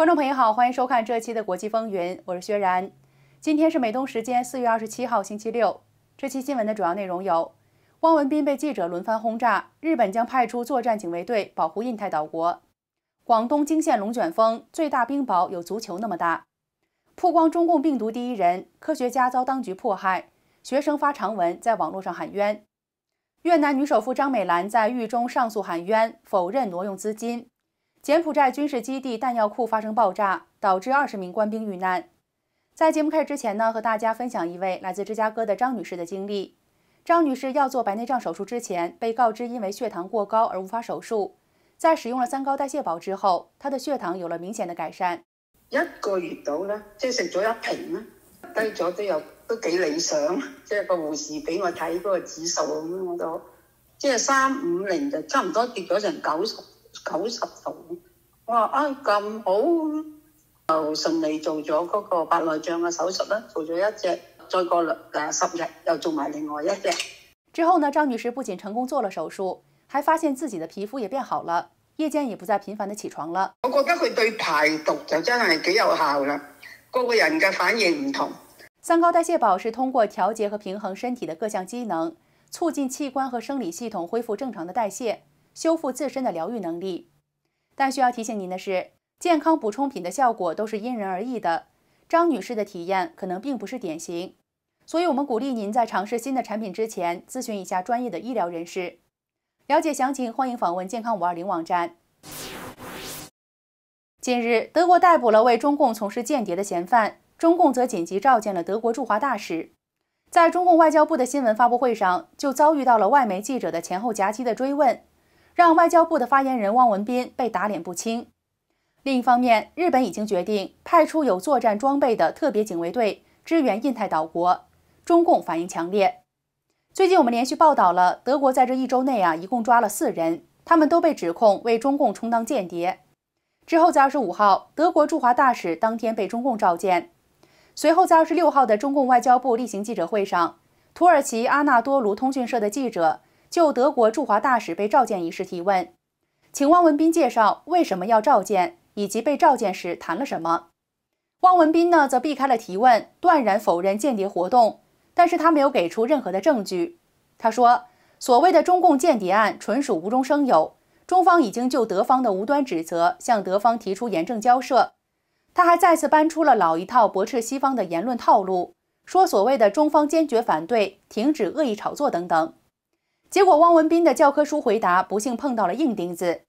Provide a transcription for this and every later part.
观众朋友好，欢迎收看这期的《国际风云》，我是薛然。今天是美东时间四月二十七号星期六。这期新闻的主要内容有：汪文斌被记者轮番轰炸；日本将派出作战警卫队保护印太岛国；广东惊现龙卷风，最大冰雹有足球那么大；曝光中共病毒第一人，科学家遭当局迫害；学生发长文在网络上喊冤；越南女首富张美兰在狱中上诉喊冤，否认挪用资金。柬埔寨军事基地弹药库发生爆炸，导致二十名官兵遇难。在节目开始之前呢，和大家分享一位来自芝加哥的张女士的经历。张女士要做白内障手术之前，被告知因为血糖过高而无法手术。在使用了三高代谢宝之后，她的血糖有了明显的改善。一个月到啦，即系食咗一瓶啦，低咗都有都几理想。即系个护士俾我睇嗰个指数咁，我都即系三五零就差唔多跌咗成九十。九十度，我話啊咁好，就順利做咗嗰個白內障嘅手術啦，做咗一隻，再過兩十日又做埋另外一隻。之後呢，張女士不僅成功做了手術，還發現自己的皮膚也變好了，夜間也不再頻繁的起床了。我覺得佢對排毒就真係幾有效啦，個個人嘅反應唔同。三高代謝寶是通過調節和平衡身體的各項機能，促進器官和生理系統恢復正常的代謝。修复自身的疗愈能力，但需要提醒您的是，健康补充品的效果都是因人而异的。张女士的体验可能并不是典型，所以我们鼓励您在尝试新的产品之前咨询一下专业的医疗人士。了解详情，欢迎访问健康五二零网站。近日，德国逮捕了为中共从事间谍的嫌犯，中共则紧急召见了德国驻华大使。在中共外交部的新闻发布会上，就遭遇到了外媒记者的前后夹击的追问。让外交部的发言人汪文斌被打脸不轻。另一方面，日本已经决定派出有作战装备的特别警卫队支援印太岛国，中共反应强烈。最近我们连续报道了德国在这一周内啊，一共抓了四人，他们都被指控为中共充当间谍。之后在二十五号，德国驻华大使当天被中共召见。随后在二十六号的中共外交部例行记者会上，土耳其阿纳多卢通讯社的记者。就德国驻华大使被召见一事提问，请汪文斌介绍为什么要召见，以及被召见时谈了什么。汪文斌呢则避开了提问，断然否认间谍活动，但是他没有给出任何的证据。他说，所谓的中共间谍案纯属无中生有，中方已经就德方的无端指责向德方提出严正交涉。他还再次搬出了老一套驳斥西方的言论套路，说所谓的中方坚决反对停止恶意炒作等等。结果，汪文斌的教科书回答不幸碰到了硬钉子。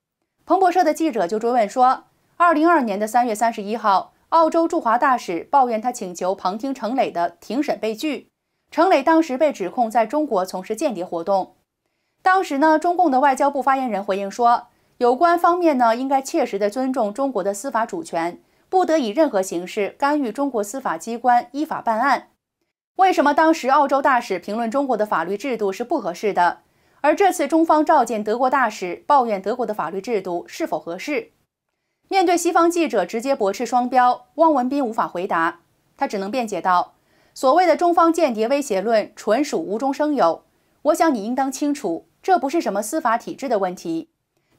彭博社的记者就追问说：“二零二年的三月三十一号，澳洲驻华大使抱怨他请求旁听程磊的庭审被拒。程磊当时被指控在中国从事间谍活动。当时呢，中共的外交部发言人回应说，有关方面呢应该切实的尊重中国的司法主权，不得以任何形式干预中国司法机关依法办案。为什么当时澳洲大使评论中国的法律制度是不合适的？”而这次中方召见德国大使，抱怨德国的法律制度是否合适。面对西方记者直接驳斥双标，汪文斌无法回答，他只能辩解道：“所谓的中方间谍威胁论纯属无中生有。我想你应当清楚，这不是什么司法体制的问题。”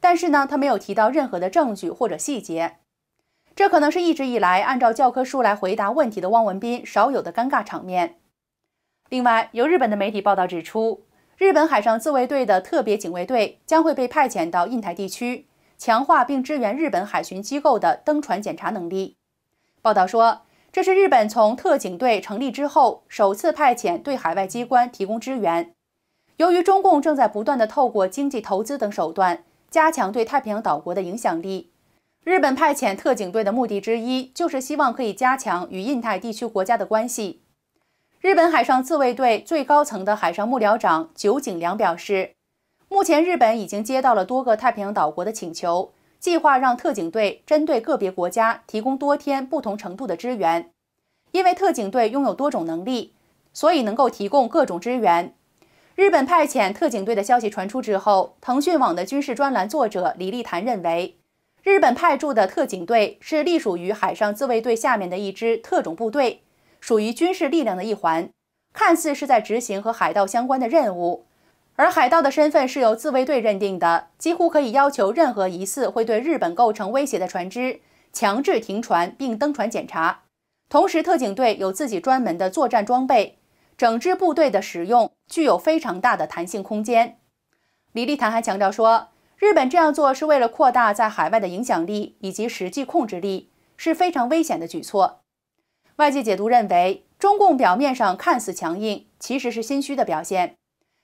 但是呢，他没有提到任何的证据或者细节。这可能是一直以来按照教科书来回答问题的汪文斌少有的尴尬场面。另外，有日本的媒体报道指出。日本海上自卫队的特别警卫队将会被派遣到印太地区，强化并支援日本海巡机构的登船检查能力。报道说，这是日本从特警队成立之后首次派遣对海外机关提供支援。由于中共正在不断地透过经济投资等手段加强对太平洋岛国的影响力，日本派遣特警队的目的之一就是希望可以加强与印太地区国家的关系。日本海上自卫队最高层的海上幕僚长酒井良表示，目前日本已经接到了多个太平洋岛国的请求，计划让特警队针对个别国家提供多天不同程度的支援。因为特警队拥有多种能力，所以能够提供各种支援。日本派遣特警队的消息传出之后，腾讯网的军事专栏作者李立谈认为，日本派驻的特警队是隶属于海上自卫队下面的一支特种部队。属于军事力量的一环，看似是在执行和海盗相关的任务，而海盗的身份是由自卫队认定的，几乎可以要求任何疑似会对日本构成威胁的船只强制停船并登船检查。同时，特警队有自己专门的作战装备，整支部队的使用具有非常大的弹性空间。李立谈还强调说，日本这样做是为了扩大在海外的影响力以及实际控制力，是非常危险的举措。外界解读认为，中共表面上看似强硬，其实是心虚的表现。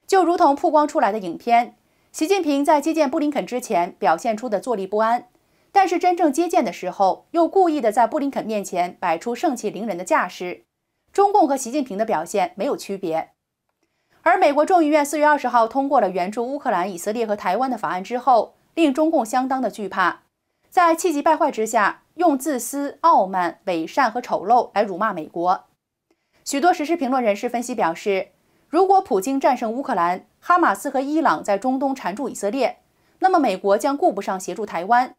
就如同曝光出来的影片，习近平在接见布林肯之前表现出的坐立不安，但是真正接见的时候，又故意的在布林肯面前摆出盛气凌人的架势。中共和习近平的表现没有区别。而美国众议院四月二十号通过了援助乌克兰、以色列和台湾的法案之后，令中共相当的惧怕。在气急败坏之下，用自私、傲慢、伪善和丑陋来辱骂美国。许多时事评论人士分析表示，如果普京战胜乌克兰，哈马斯和伊朗在中东缠住以色列，那么美国将顾不上协助台湾，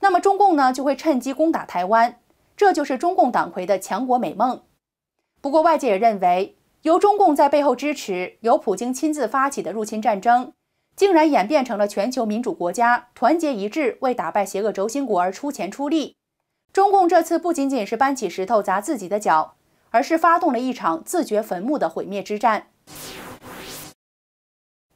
那么中共呢就会趁机攻打台湾，这就是中共党魁的强国美梦。不过外界也认为，由中共在背后支持，由普京亲自发起的入侵战争。竟然演变成了全球民主国家团结一致，为打败邪恶轴心国而出钱出力。中共这次不仅仅是搬起石头砸自己的脚，而是发动了一场自掘坟墓的毁灭之战。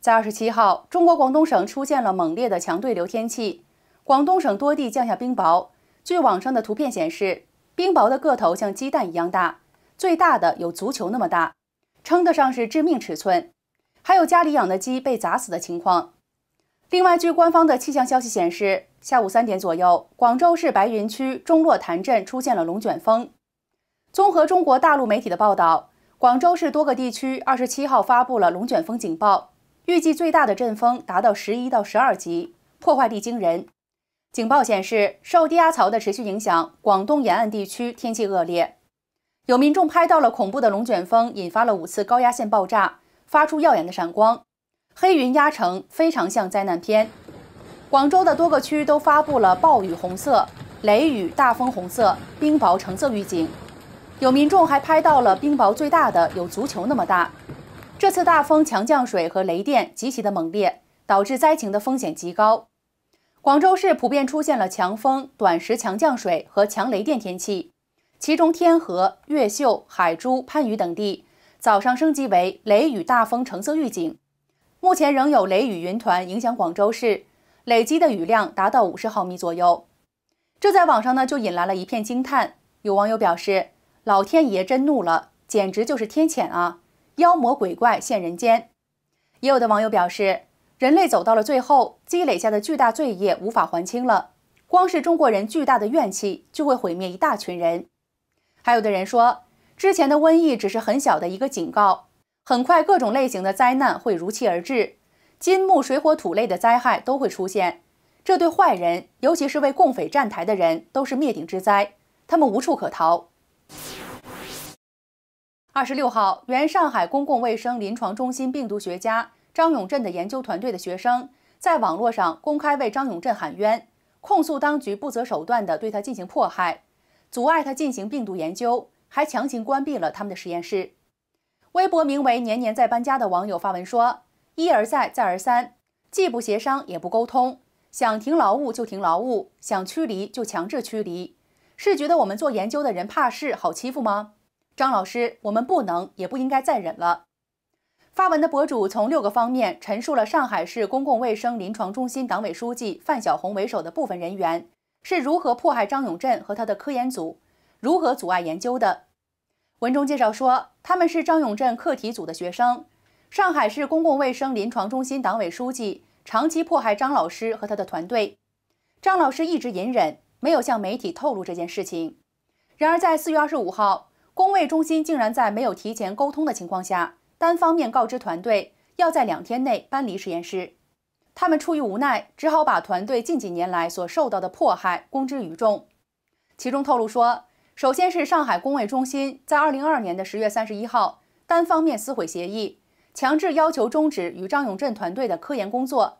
在二十七号，中国广东省出现了猛烈的强对流天气，广东省多地降下冰雹。据网上的图片显示，冰雹的个头像鸡蛋一样大，最大的有足球那么大，称得上是致命尺寸。还有家里养的鸡被砸死的情况。另外，据官方的气象消息显示，下午三点左右，广州市白云区钟落潭镇出现了龙卷风。综合中国大陆媒体的报道，广州市多个地区二十七号发布了龙卷风警报，预计最大的阵风达到十一到十二级，破坏力惊人。警报显示，受低压槽的持续影响，广东沿岸地区天气恶劣，有民众拍到了恐怖的龙卷风，引发了五次高压线爆炸。发出耀眼的闪光，黑云压城，非常像灾难片。广州的多个区都发布了暴雨红色、雷雨大风红色、冰雹橙色预警。有民众还拍到了冰雹，最大的有足球那么大。这次大风、强降水和雷电极其的猛烈，导致灾情的风险极高。广州市普遍出现了强风、短时强降水和强雷电天气，其中天河、越秀、海珠、番禺等地。早上升级为雷雨大风橙色预警，目前仍有雷雨云团影响广州市，累积的雨量达到五十毫米左右。这在网上呢就引来了一片惊叹，有网友表示：“老天爷真怒了，简直就是天谴啊，妖魔鬼怪现人间。”也有的网友表示：“人类走到了最后，积累下的巨大罪业无法还清了，光是中国人巨大的怨气就会毁灭一大群人。”还有的人说。之前的瘟疫只是很小的一个警告，很快各种类型的灾难会如期而至，金木水火土类的灾害都会出现。这对坏人，尤其是为共匪站台的人，都是灭顶之灾，他们无处可逃。二十六号，原上海公共卫生临床中心病毒学家张永振的研究团队的学生在网络上公开为张永振喊冤，控诉当局不择手段的对他进行迫害，阻碍他进行病毒研究。还强行关闭了他们的实验室。微博名为“年年在搬家”的网友发文说：“一而再，再而三，既不协商，也不沟通，想停劳务就停劳务，想驱离就强制驱离，是觉得我们做研究的人怕事，好欺负吗？”张老师，我们不能，也不应该再忍了。发文的博主从六个方面陈述了上海市公共卫生临床中心党委书记范小红为首的部分人员是如何迫害张永振和他的科研组。如何阻碍研究的？文中介绍说，他们是张永镇课题组的学生，上海市公共卫生临床中心党委书记长期迫害张老师和他的团队。张老师一直隐忍，没有向媒体透露这件事情。然而，在四月二十五号，公卫中心竟然在没有提前沟通的情况下，单方面告知团队要在两天内搬离实验室。他们出于无奈，只好把团队近几年来所受到的迫害公之于众。其中透露说。首先是上海工卫中心在二零二二年的十月三十一号单方面撕毁协议，强制要求终止与张永振团队的科研工作，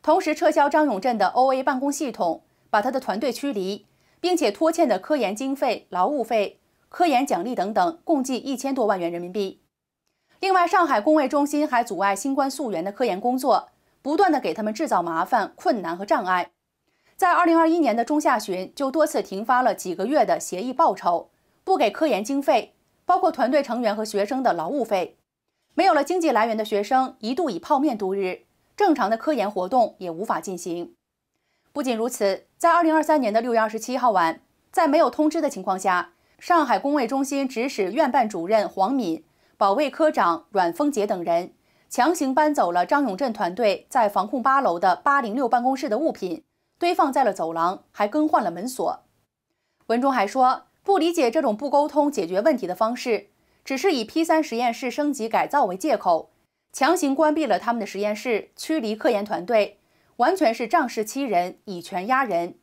同时撤销张永振的 OA 办公系统，把他的团队驱离，并且拖欠的科研经费、劳务费、科研奖励等等，共计一千多万元人民币。另外，上海工卫中心还阻碍新冠溯源的科研工作，不断的给他们制造麻烦、困难和障碍。在二零二一年的中下旬，就多次停发了几个月的协议报酬，不给科研经费，包括团队成员和学生的劳务费。没有了经济来源的学生一度以泡面度日，正常的科研活动也无法进行。不仅如此，在二零二三年的六月二十七号晚，在没有通知的情况下，上海工卫中心指使院办主任黄敏、保卫科长阮峰杰等人，强行搬走了张永镇团队在防控八楼的八零六办公室的物品。堆放在了走廊，还更换了门锁。文中还说不理解这种不沟通解决问题的方式，只是以 P 三实验室升级改造为借口，强行关闭了他们的实验室，驱离科研团队，完全是仗势欺人，以权压人。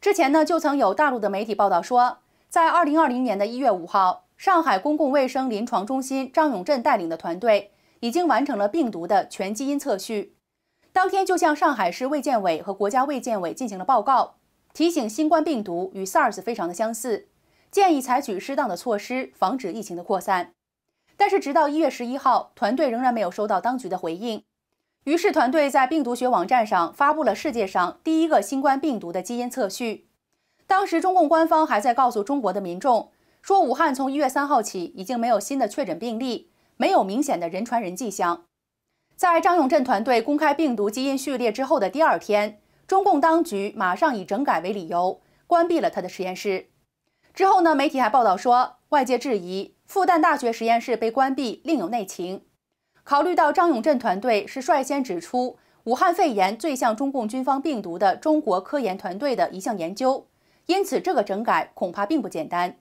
之前呢，就曾有大陆的媒体报道说，在二零二零年的一月五号，上海公共卫生临床中心张永振带领的团队已经完成了病毒的全基因测序。当天就向上海市卫健委和国家卫健委进行了报告，提醒新冠病毒与 SARS 非常的相似，建议采取适当的措施防止疫情的扩散。但是直到一月十一号，团队仍然没有收到当局的回应。于是团队在病毒学网站上发布了世界上第一个新冠病毒的基因测序。当时中共官方还在告诉中国的民众说，武汉从一月三号起已经没有新的确诊病例，没有明显的人传人迹象。在张永振团队公开病毒基因序列之后的第二天，中共当局马上以整改为理由关闭了他的实验室。之后呢？媒体还报道说，外界质疑复旦大学实验室被关闭另有内情。考虑到张永振团队是率先指出武汉肺炎最像中共军方病毒的中国科研团队的一项研究，因此这个整改恐怕并不简单。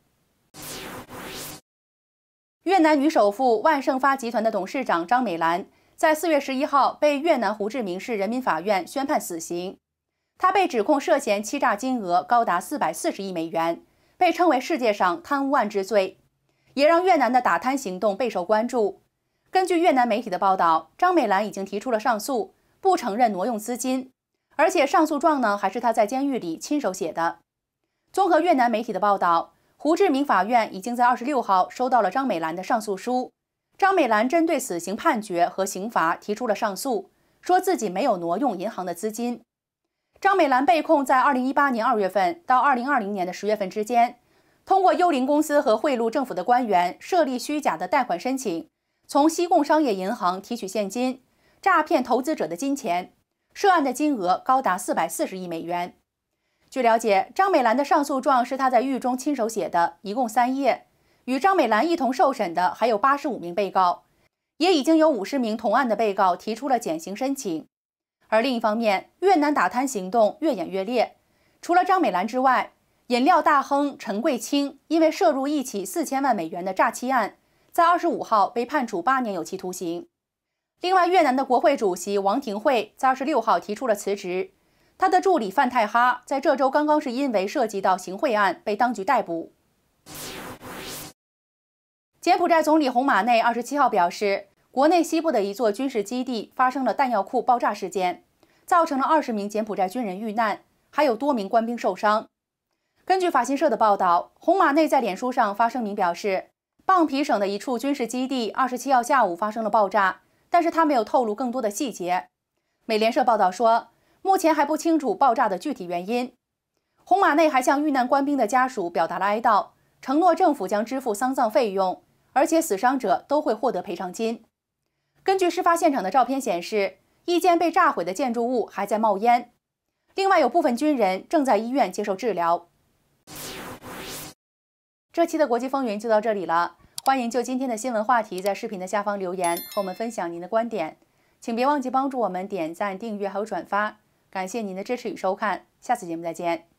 越南女首富万盛发集团的董事长张美兰。在四月十一号，被越南胡志明市人民法院宣判死刑。他被指控涉嫌欺诈，金额高达四百四十亿美元，被称为世界上贪污案之最，也让越南的打贪行动备受关注。根据越南媒体的报道，张美兰已经提出了上诉，不承认挪用资金，而且上诉状呢还是他在监狱里亲手写的。综合越南媒体的报道，胡志明法院已经在二十六号收到了张美兰的上诉书。张美兰针对死刑判决和刑罚提出了上诉，说自己没有挪用银行的资金。张美兰被控在2018年2月份到2020年的10月份之间，通过幽灵公司和贿赂政府的官员，设立虚假的贷款申请，从西贡商业银行提取现金，诈骗投资者的金钱，涉案的金额高达440亿美元。据了解，张美兰的上诉状是她在狱中亲手写的，一共三页。与张美兰一同受审的还有八十五名被告，也已经有五十名同案的被告提出了减刑申请。而另一方面，越南打贪行动越演越烈。除了张美兰之外，饮料大亨陈桂清因为涉入一起四千万美元的诈欺案，在二十五号被判处八年有期徒刑。另外，越南的国会主席王廷惠在二十六号提出了辞职，他的助理范泰哈在这周刚刚是因为涉及到行贿案被当局逮捕。柬埔寨总理洪马内二十七号表示，国内西部的一座军事基地发生了弹药库爆炸事件，造成了二十名柬埔寨军人遇难，还有多名官兵受伤。根据法新社的报道，洪马内在脸书上发声明表示，磅皮省的一处军事基地二十七号下午发生了爆炸，但是他没有透露更多的细节。美联社报道说，目前还不清楚爆炸的具体原因。洪马内还向遇难官兵的家属表达了哀悼，承诺政府将支付丧葬费用。而且死伤者都会获得赔偿金。根据事发现场的照片显示，一间被炸毁的建筑物还在冒烟。另外，有部分军人正在医院接受治疗。这期的国际风云就到这里了。欢迎就今天的新闻话题在视频的下方留言，和我们分享您的观点。请别忘记帮助我们点赞、订阅还有转发。感谢您的支持与收看，下次节目再见。